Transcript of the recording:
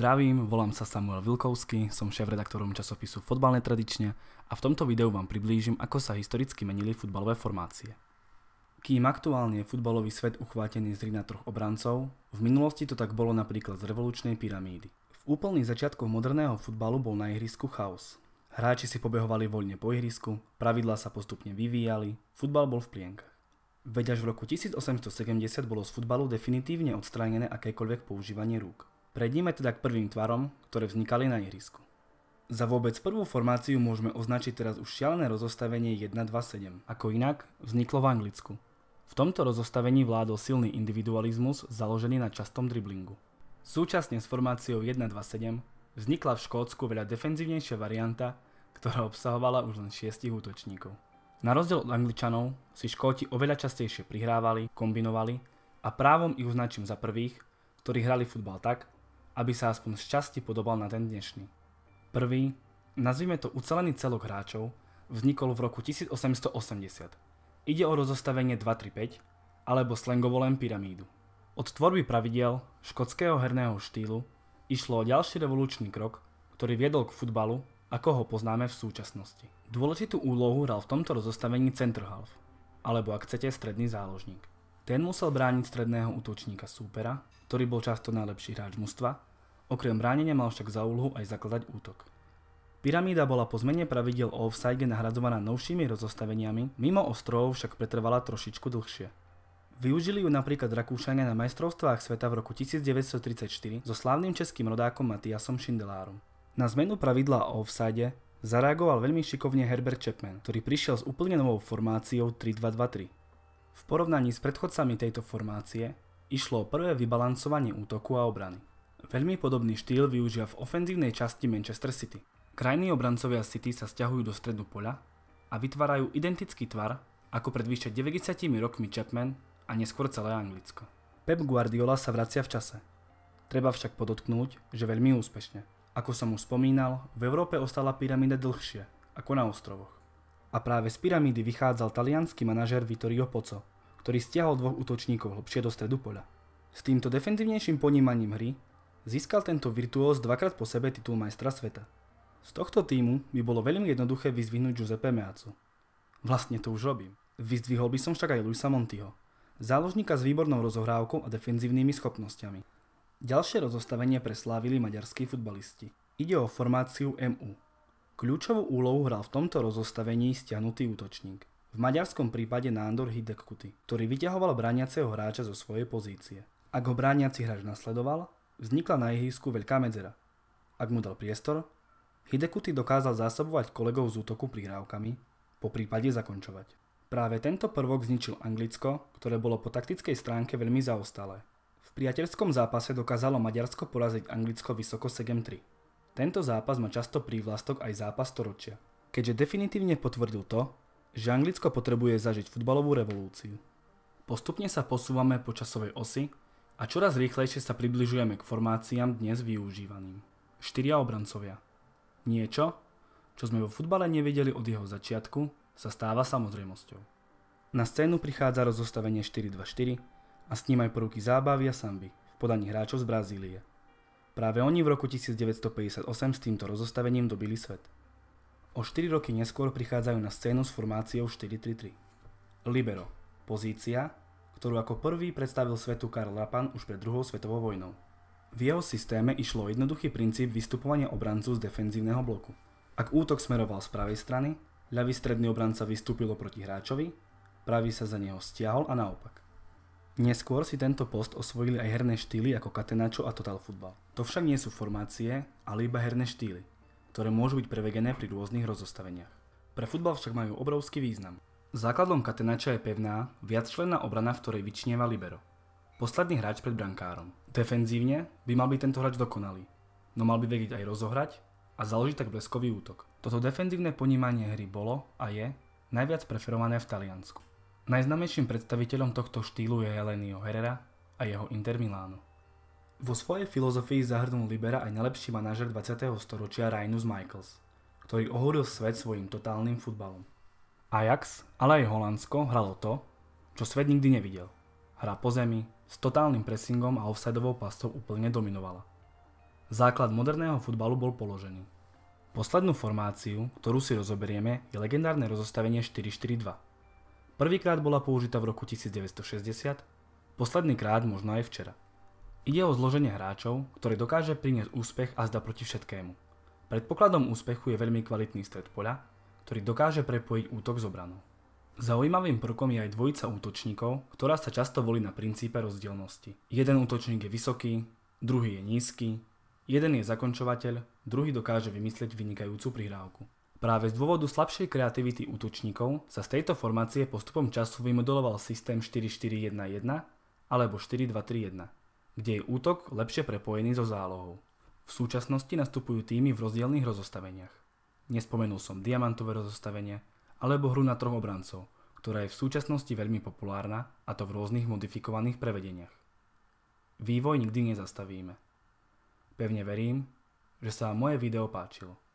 Zdravím, volám sa Samuel Vilkovský, som šéf-redaktorom časopisu Fotbalné tradične a v tomto videu vám priblížim, ako sa historicky menili futbalové formácie. Kým aktuálne je futbalový svet uchvátený z na troch obrancov, v minulosti to tak bolo napríklad z revolučnej pyramídy. V úplných začiatkoch moderného futbalu bol na ihrisku chaos. Hráči si pobehovali voľne po ihrisku, pravidlá sa postupne vyvíjali, futbal bol v plienkach. Veď až v roku 1870 bolo z futbalu definitívne odstránené akékoľvek používanie rúk. Prejdime teda k prvým tvarom, ktoré vznikali na ihrisku. Za vôbec prvú formáciu môžeme označiť teraz už šialené rozostavenie 1-2-7, ako inak vzniklo v Anglicku. V tomto rozostavení vládol silný individualizmus založený na častom driblingu. Súčasne s formáciou 1-2-7 vznikla v Škótsku veľa defenzívnejšia varianta, ktorá obsahovala už len 6 útočníkov. Na rozdiel od Angličanov si Škóti oveľa častejšie prihrávali, kombinovali a právom ich označím za prvých, ktorí hrali futbal tak, aby sa aspoň z časti podobal na ten dnešný. Prvý, nazvime to ucelený celok hráčov, vznikol v roku 1880. Ide o rozostavenie 235, alebo slangovo len pyramídu. Od tvorby pravidiel škótskeho herného štýlu išlo o ďalší revolučný krok, ktorý viedol k futbalu, ako ho poznáme v súčasnosti. Dôležitú úlohu hral v tomto rozostavení centerhalf, alebo ak chcete stredný záložník. Ten musel brániť stredného útočníka súpera, ktorý bol často najlepší hráč mužstva, okrem bránenia mal však za úlohu aj zakladať útok. Pyramída bola po zmene pravidel o offside nahradzovaná novšími rozostaveniami, mimo ostrovov však pretrvala trošičku dlhšie. Využili ju napríklad Rakúšania na majstrovstvách sveta v roku 1934 so slávnym českým rodákom Matiasom Schindelárom. Na zmenu pravidla o offside zareagoval veľmi šikovne Herbert Chapman, ktorý prišiel s úplne novou formáciou 3-2-2-3. V porovnaní s predchodcami tejto formácie išlo o prvé vybalancovanie útoku a obrany. Veľmi podobný štýl využia v ofenzívnej časti Manchester City. Krajní obrancovia City sa stiahujú do stredu poľa a vytvárajú identický tvar ako pred vyše 90 rokmi Chapman a neskôr celé Anglicko. Pep Guardiola sa vracia v čase. Treba však podotknúť, že veľmi úspešne. Ako som už spomínal, v Európe ostala pyramída dlhšie, ako na ostrovoch. A práve z pyramídy vychádzal talianský manažer Vittorio Pozzo, ktorý stiahol dvoch útočníkov hlbšie do stredu poľa. S týmto defenzívnejším ponímaním hry získal tento virtuóz dvakrát po sebe titul majstra sveta. Z tohto týmu by bolo veľmi jednoduché vyzvihnúť Giuseppe Meazzo. Vlastne to už robím. Vyzdvihol by som však aj Luisa Montiho, záložníka s výbornou rozohrávkou a defenzívnymi schopnosťami. Ďalšie rozostavenie preslávili maďarskí futbalisti. Ide o formáciu MU, Kľúčovú úlohu hral v tomto rozostavení stiahnutý útočník. V maďarskom prípade Nándor Hidekuty, ktorý vyťahoval brániaceho hráča zo svojej pozície. Ak ho brániaci hráč nasledoval, vznikla na ihrisku veľká medzera. Ak mu dal priestor, Hidekuty dokázal zásobovať kolegov z útoku prihrávkami, po prípade zakončovať. Práve tento prvok zničil Anglicko, ktoré bolo po taktickej stránke veľmi zaostalé. V priateľskom zápase dokázalo Maďarsko poraziť Anglicko vysoko 7-3. Tento zápas má často prívlastok aj zápas storočia, keďže definitívne potvrdil to, že Anglicko potrebuje zažiť futbalovú revolúciu. Postupne sa posúvame po časovej osi a čoraz rýchlejšie sa približujeme k formáciám dnes využívaným. Štyria obrancovia. Niečo, čo sme vo futbale nevedeli od jeho začiatku, sa stáva samozrejmosťou. Na scénu prichádza rozostavenie 4-2-4 a s ním aj poruky zábavy a samby v podaní hráčov z Brazílie. Práve oni v roku 1958 s týmto rozostavením dobili svet. O 4 roky neskôr prichádzajú na scénu s formáciou 4-3-3. Libero. Pozícia, ktorú ako prvý predstavil svetu Karl Lapan už pred druhou svetovou vojnou. V jeho systéme išlo o jednoduchý princíp vystupovania obrancu z defenzívneho bloku. Ak útok smeroval z pravej strany, ľavý stredný obranca vystúpilo proti hráčovi, pravý sa za neho stiahol a naopak. Neskôr si tento post osvojili aj herné štýly ako Katenačo a Total Football. To však nie sú formácie, ale iba herné štýly, ktoré môžu byť prevegené pri rôznych rozostaveniach. Pre futbal však majú obrovský význam. Základom katenača je pevná, viacčlenná obrana, v ktorej vyčnieva libero. Posledný hráč pred brankárom. Defenzívne by mal byť tento hráč dokonalý, no mal by vedieť aj rozohrať a založiť tak bleskový útok. Toto defenzívne ponímanie hry bolo a je najviac preferované v Taliansku. Najznámejším predstaviteľom tohto štýlu je Elenio Herrera a jeho Inter Milano. Vo svojej filozofii zahrnul Libera aj najlepší manažer 20. storočia Rainus Michaels, ktorý ohoril svet svojim totálnym futbalom. Ajax, ale aj Holandsko hralo to, čo svet nikdy nevidel. Hra po zemi, s totálnym pressingom a offsideovou pastou úplne dominovala. Základ moderného futbalu bol položený. Poslednú formáciu, ktorú si rozoberieme, je legendárne rozostavenie 4-4-2 Prvýkrát bola použita v roku 1960, posledný krát možno aj včera. Ide o zloženie hráčov, ktoré dokáže priniesť úspech a zda proti všetkému. Predpokladom úspechu je veľmi kvalitný stred poľa, ktorý dokáže prepojiť útok s obranou. Zaujímavým prvkom je aj dvojica útočníkov, ktorá sa často volí na princípe rozdielnosti. Jeden útočník je vysoký, druhý je nízky, jeden je zakončovateľ, druhý dokáže vymyslieť vynikajúcu prihrávku. Práve z dôvodu slabšej kreativity útočníkov sa z tejto formácie postupom času vymodeloval systém 4-4-1-1 alebo 4-2-3-1, kde je útok lepšie prepojený so zálohou. V súčasnosti nastupujú týmy v rozdielných rozostaveniach. Nespomenul som diamantové rozostavenie alebo hru na troch obrancov, ktorá je v súčasnosti veľmi populárna a to v rôznych modifikovaných prevedeniach. Vývoj nikdy nezastavíme. Pevne verím, že sa vám moje video páčilo.